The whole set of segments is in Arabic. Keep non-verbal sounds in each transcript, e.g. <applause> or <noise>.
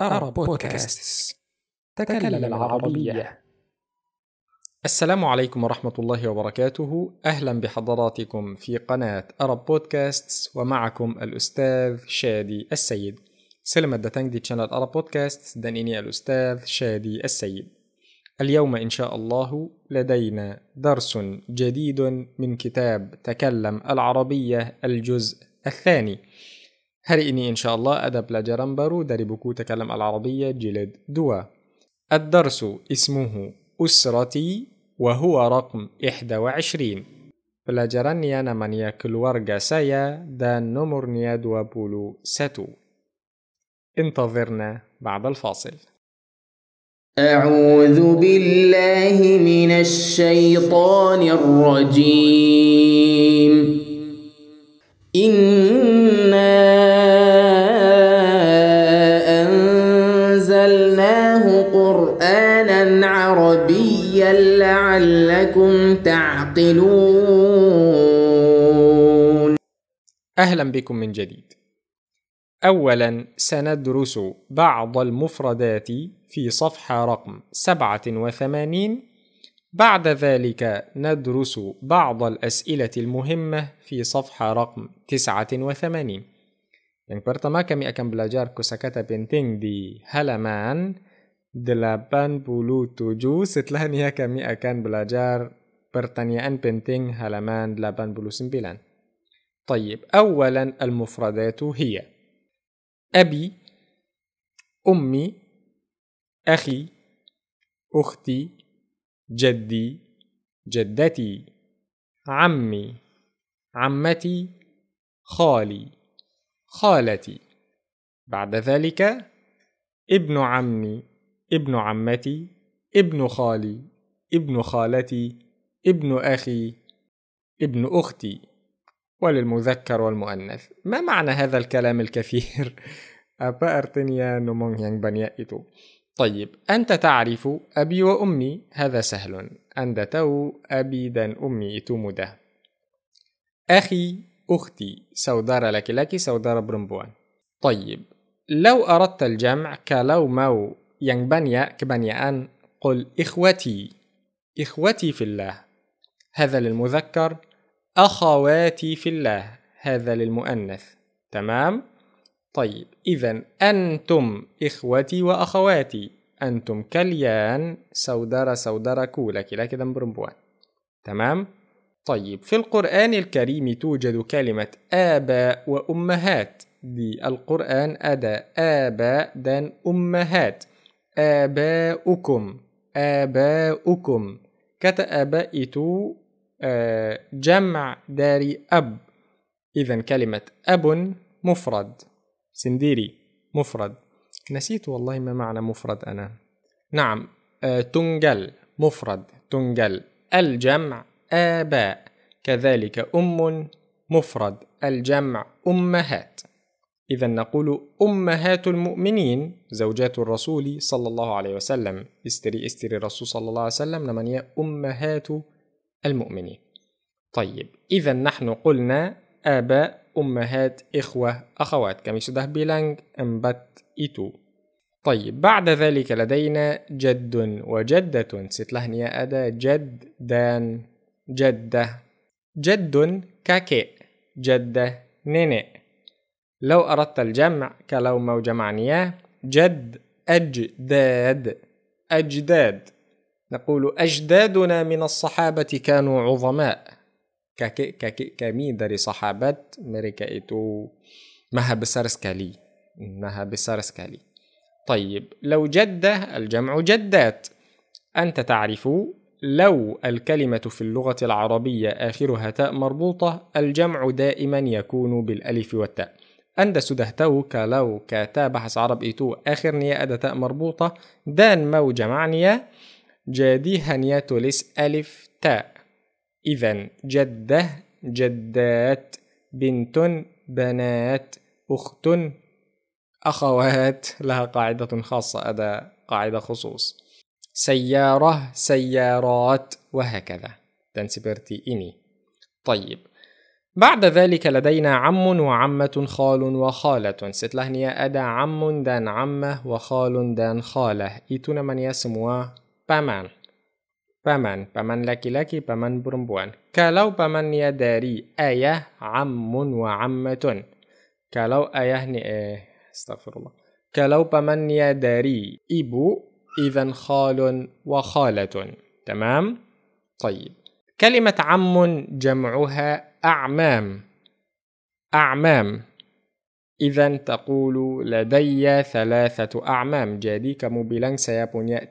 أرى بودكاست تكلم العربية السلام عليكم ورحمة الله وبركاته أهلا بحضراتكم في قناة أرب بودكاست ومعكم الأستاذ شادي السيد سلمة دتانج دي تشانل أرب بودكاست دانيني الأستاذ شادي السيد اليوم إن شاء الله لدينا درس جديد من كتاب تكلم العربية الجزء الثاني هرئني إن شاء الله أدب لجرنبرو دربكو تكلم العربية جلد دوا الدرس اسمه أسرتي وهو رقم 21 ورقة namanya دان نمر نياد وبولو ستو انتظرنا بعد الفاصل. أعوذ بالله من الشيطان الرجيم. إن لعلكم تعقلون اهلا بكم من جديد اولا سندرس بعض المفردات في صفحه رقم 87 بعد ذلك ندرس بعض الاسئله المهمه في صفحه رقم 89 Yang pertama kami akan belajar kosakata penting di halaman setelah setelahnya kami akan belajar pertanyaan penting halaman 89 طيب أولا المفردات هي أبي أمي أخي أختي جدي جدتي عمي عمتي خالي خالتي بعد ذلك ابن عمي ابن عمتي ابن خالي ابن خالتي ابن أخي ابن أختي وللمذكر والمؤنث ما معنى هذا الكلام الكثير؟ <laughs> أبا أرتنيا طيب أنت تعرف أبي وأمي هذا سهل أنت تو أبي دان أمي إتومدا أخي أختي سودار لك لك سودار برمبوان طيب لو أردت الجمع كلو مو yang banyak kebanyakan قل إخوتي إخوتي في الله هذا للمذكر أخواتي في الله هذا للمؤنث تمام؟ طيب إذا أنتم إخوتي وأخواتي أنتم كليان سودرة سودرة كولا كلا كده برمبوان تمام؟ طيب في القرآن الكريم توجد كلمة آباء وأمهات دي القرآن أدا آباء دان أمهات آباؤكم آباؤكم آبائت آه، جمع داري أب إذا كلمة أب مفرد سنديري مفرد نسيت والله ما معنى مفرد أنا نعم آه، تنجل مفرد تنجل الجمع آباء كذلك أم مفرد الجمع أمهات إذا نقول أمهات المؤمنين زوجات الرسول صلى الله عليه وسلم استري استري الرسول صلى الله عليه وسلم لمن هي أمهات المؤمنين طيب إذا نحن قلنا آباء أمهات إخوة أخوات كما يسده بيلانج أمبت إتو طيب بعد ذلك لدينا جد وجدة يا أدا جدان جدة جد كاكي جدة نيني لو أردت الجمع كلو مو جمعنيا جد أجداد أجداد نقول أجدادنا من الصحابة كانوا عظماء كك كك كمي داري صحابات مريكا إتو مها بسارسكالي مها بسارسكالي طيب لو جدة الجمع جدات أنت تعرف لو الكلمة في اللغة العربية آخرها تاء مربوطة الجمع دائما يكون بالألف والتاء أن سدهتو كالو كاتا بحث عرب إيتو آخر نية تاء مربوطة دان مو جمعنية جادي هنيا توليس ألف تاء إذا جدة جدات بنت بنات أخت أخوات لها قاعدة خاصة أدا قاعدة خصوص سيارة سيارات وهكذا تنسبرتي إني طيب بعد ذلك لدينا عم وعمة خال وخالة ستلهنيا أدا عم دان عمة وخال دان خالة إيتونا من يسموا بامان بامان بامان لكي لكي بامان برمبوان كالو بامان داري آية عم وعمة كالو آية ني إيه استغفر الله كالو بامان داري إبو إذا خال وخالة تمام طيب كلمة عم جمعها أعمام أعمام إذا تقول لدي ثلاثة أعمام jadi kamu bilang saya punya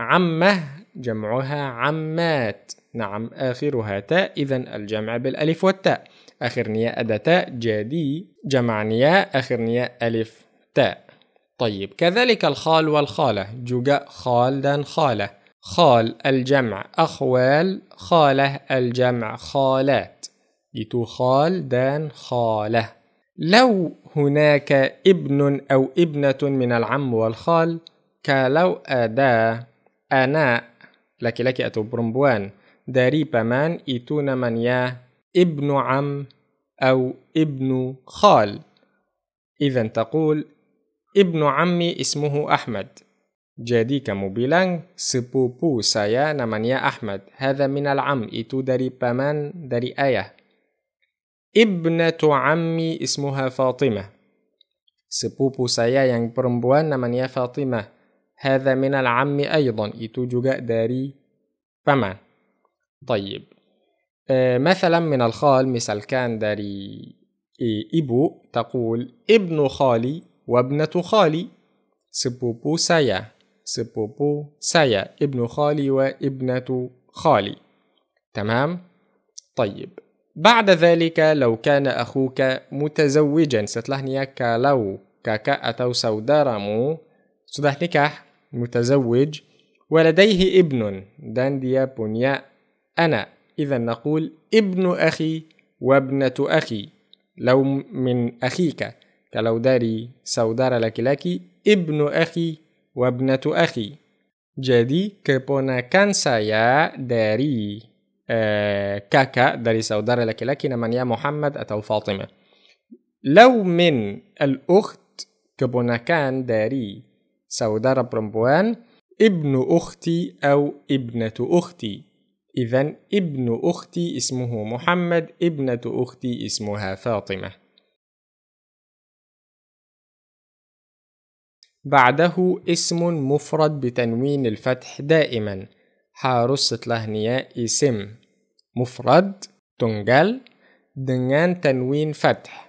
عمة جمعها عمات نعم آخرها تاء إذا الجمع بالألف والتاء آخر نياء أدا تاء جادي جمع نياء آخر نياء ألف تاء طيب كذلك الخال والخالة جوجا خالدا خالة خال الجمع أخوال خاله الجمع خالات ديتو خال دان خاله لو هناك ابن أو ابنة من العم والخال كلو أدا أنا لكي لكي أتو برمبوان داري بمان إتون من يا ابن عم أو ابن خال إذا تقول ابن عمي اسمه أحمد Jadi kamu bilang sepupu saya namanya Ahmad. Hada al am itu dari paman dari ayah. Ibnatu ammi ismuha Fatimah. Sepupu saya yang perempuan namanya Fatimah. Hada minal ammi aydan itu juga dari paman. Tayyib. E, مثلا من الخال مثال كان dari eh, ibu تقول ابن خالي وابنة خالي sepupu saya سبوبو سايا ابن خالي وابنة خالي تمام طيب بعد ذلك لو كان أخوك متزوجا ستلهنيا لو كاكا أتو سودارمو سده نكاح متزوج ولديه ابن دان ديا بنيا أنا إذا نقول ابن أخي وابنة أخي لو من أخيك كلو داري سودار لك لك ابن أخي وابنة أخي جدي كبونا كانسا يا داري آه كاكا داري سودار لك لكن من يا محمد أتو فاطمة لو من الأخت كبونا كان داري سودار برمبوان ابن أختي أو ابنة أختي إذا ابن أختي اسمه محمد ابنة أختي اسمها فاطمة بعده اسم مفرد بتنوين الفتح دائما harus setelahnya اسم مفرد تنجل دنان تنوين فتح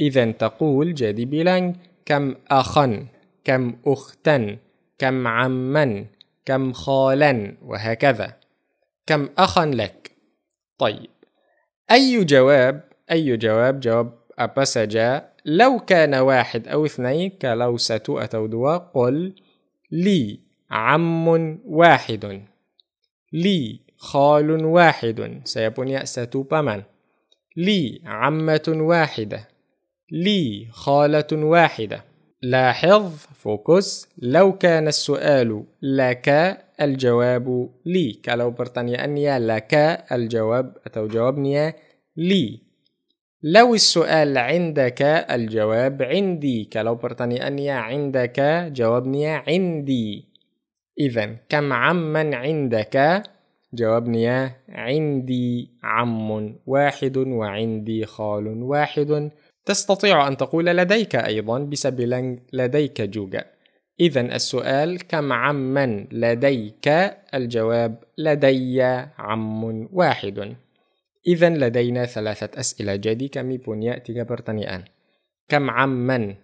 إذا تقول جادي bilang كم أخا كم أختا كم عما كم خالا وهكذا كم أخا لك طيب أي جواب أي جواب جواب أبسجا لو كان واحد أو اثنين كلو ساتو أتو دوا قل لي عم واحد لي خال واحد سيبون ساتو بمن لي عمة واحدة لي خالة واحدة لاحظ فوكس لو كان السؤال لك الجواب لي كلو برتانيا أنيا لك الجواب أتو جوابني لي لو السؤال عندك الجواب عندي كلو بريطانيا عندك جوابني عندي إذا كم عما عندك جوابني عندي عم واحد وعندي خال واحد تستطيع أن تقول لديك أيضا بسبب لديك جوجا إذا السؤال كم عمن لديك الجواب لدي عم واحد إذا لدينا ثلاثة أسئلة جديدة ميبونيا تيجا برتانيان كم عمن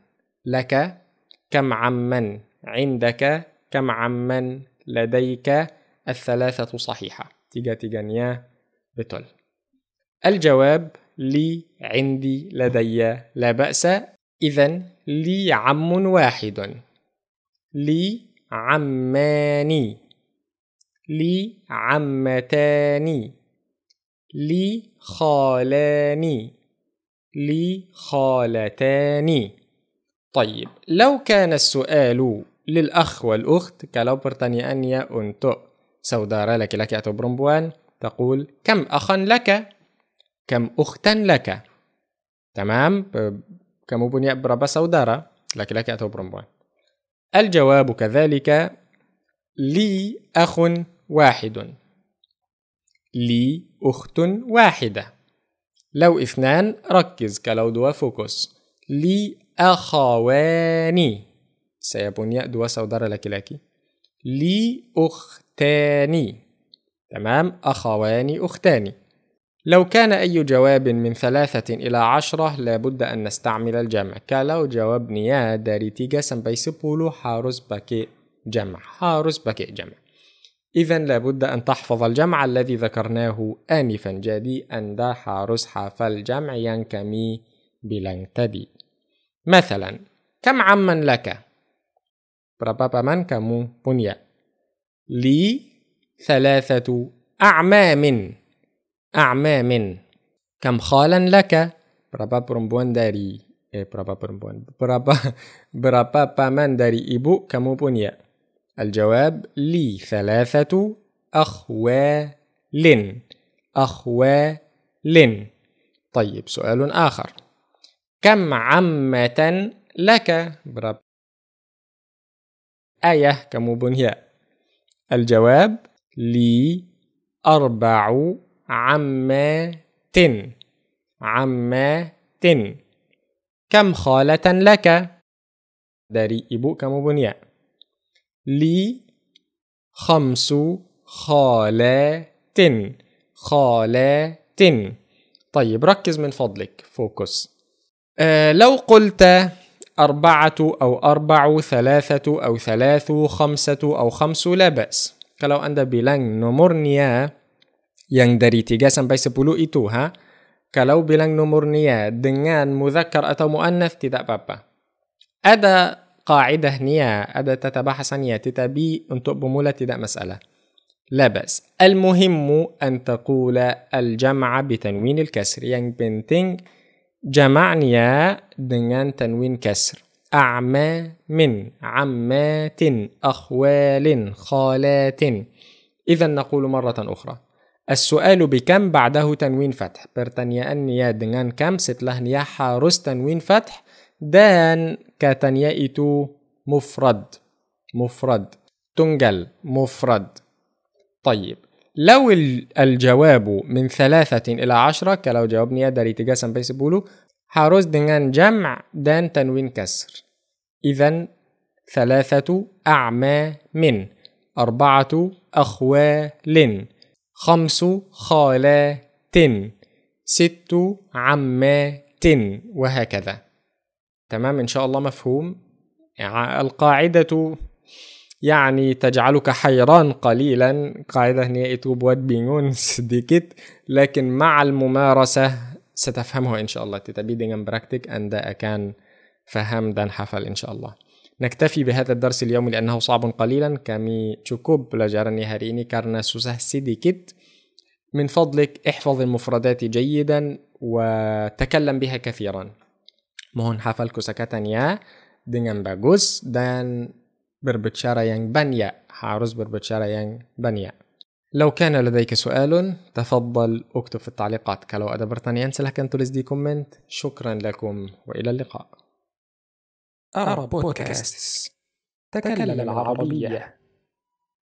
لك كم عمن عندك كم عمن لديك الثلاثة صحيحة تيجا تيجانيا بتل الجواب لي عندي لدي لا بأس إذا لي عم واحد لي عماني لي عمتان لي خالاني لي خالتان طيب لو كان السؤال للأخ والأخت كلو بريطانيا أنيا أنتو سودارة لك لك أتبرمبوان تقول كم أخا لك كم أختا لك تمام كم بنيا برابا سودارة لك لك أتبرمبوان الجواب كذلك لي أخ واحد لي أخت واحدة لو اثنان ركز كلو دوا فوكس لي أخواني سيبون punya dua لك لكي لي أختاني. تمام؟ أخواني أختاني. لو كان أي جواب من ثلاثة إلى عشرة لابد أن نستعمل الجمع. كلو جواب نيا داري تيجا سمبايسي بولو حارس باكي جمع. حارس باكي جمع. إذا لابد أن تحفظ الجمع الذي ذكرناه آنفا جدي أن دا حارس فالجمع ينكمي بلنكتدي مثلا كم عما لك؟ برابابا من كمو بنيا لي ثلاثة أعمام أعمام كم خالا لك؟ برابا برمبون داري إيه بربابا رمبوان بربابا بربابا من داري إبو كمو بنيا الجواب لي ثلاثة أخوال أخوال طيب سؤال آخر كم عمة لك برب آية كمبنياء الجواب لي أربع عمات عمات كم خالة لك داري إبو كمبنياء لي خمس خالات خالات طيب ركز من فضلك فوكس آه لو قلت أربعة أو أربع ثلاثة أو ثلاث خمسة أو خمس لا بأس كلو أنت بلان نمرنيا يندري تجاسا بيس بلو إتوها كلو بلان نمرنيا دنان مذكر أو مؤنث تدا بابا أدا قاعدة هنيا أدا تتباحث عن تتابي أنتو بمولة تدا مسألة لا بأس المهم أن تقول الجمع بتنوين الكسر يعني بنتين جمعني dengan تنوين كسر أعمى من عمات أخوال خالات إذا نقول مرة أخرى السؤال بكم بعده تنوين فتح pertanyaan ya dengan كم ستلهن يا حارس تنوين فتح دان كاتن إتو مفرد مفرد تنجل مفرد طيب لو الجواب من ثلاثة إلى عشرة كلو جوابني أدري تجاسم sampai sepuluh هاروز dengan جمع دان تنوين كسر إذا ثلاثة أعمى من أربعة أخوال خمس خالات ست عمات وهكذا تمام ان شاء الله مفهوم يعني القاعده يعني تجعلك حيران قليلا قاعدة هنا it بينون ديكت لكن مع الممارسة ستفهمه إن شاء الله تتبيدنج ان براكتيك أن دا أكان فهم دان حفل إن شاء الله نكتفي بهذا الدرس اليوم لأنه صعب قليلا كمي تشكوب لجارني هاريني كارنا سوسه سيديكت من فضلك احفظ المفردات جيدا وتكلم بها كثيرا mohon hafal kosakatannya dengan bagus dan berbicara yang banyak harus berbicara yang banyak لو كان لديك سؤال تفضل اكتب في التعليقات كلو ada pertanyaan silahkan tulis di comment شكرا لكم وإلى اللقاء أرى بودكاست تكلم العربية